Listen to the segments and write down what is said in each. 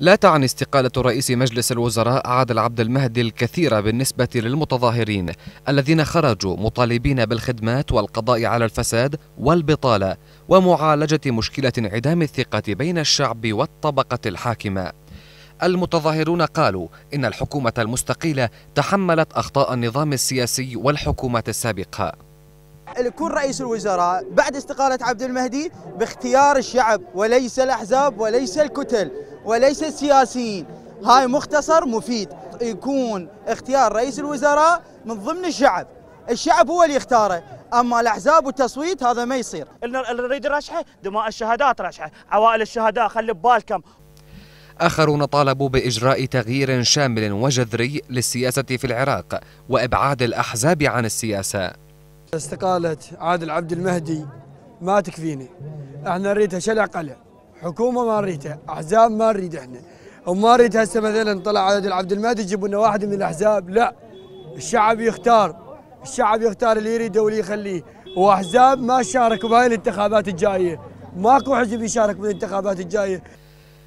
لا تعني استقالة رئيس مجلس الوزراء عادل عبد المهدي الكثير بالنسبة للمتظاهرين الذين خرجوا مطالبين بالخدمات والقضاء على الفساد والبطالة ومعالجة مشكلة انعدام الثقة بين الشعب والطبقة الحاكمة المتظاهرون قالوا إن الحكومة المستقيلة تحملت أخطاء النظام السياسي والحكومة السابقة يكون رئيس الوزراء بعد استقالة عبد المهدي باختيار الشعب وليس الأحزاب وليس الكتل وليس السياسيين هاي مختصر مفيد يكون اختيار رئيس الوزراء من ضمن الشعب الشعب هو اللي يختاره اما الاحزاب والتصويت هذا ما يصير نريد رشحه دماء الشهداء رشحه عوائل الشهداء خلي ببالكم آخرون طالبوا بإجراء تغيير شامل وجذري للسياسة في العراق وإبعاد الأحزاب عن السياسة استقالة عادل عبد المهدي ما تكفيني احنا نريدها شلع قلع حكومه ما نريدها احزاب ما نريد احنا وما نريد هسه مثلا طلع عدد عبد المهدي يجيبوا لنا واحد من الاحزاب لا الشعب يختار الشعب يختار اللي يريده واللي يخليه واحزاب ما شاركوا بهاي الانتخابات الجايه ماكو حزب يشارك بالانتخابات الجايه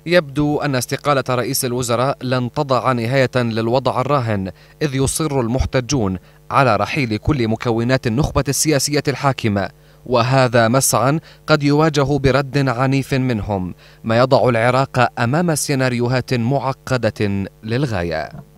يبدو أن استقالة رئيس الوزراء لن تضع نهاية للوضع الراهن إذ يصر المحتجون على رحيل كل مكونات النخبة السياسية الحاكمة وهذا مسعى قد يواجه برد عنيف منهم ما يضع العراق امام سيناريوهات معقده للغايه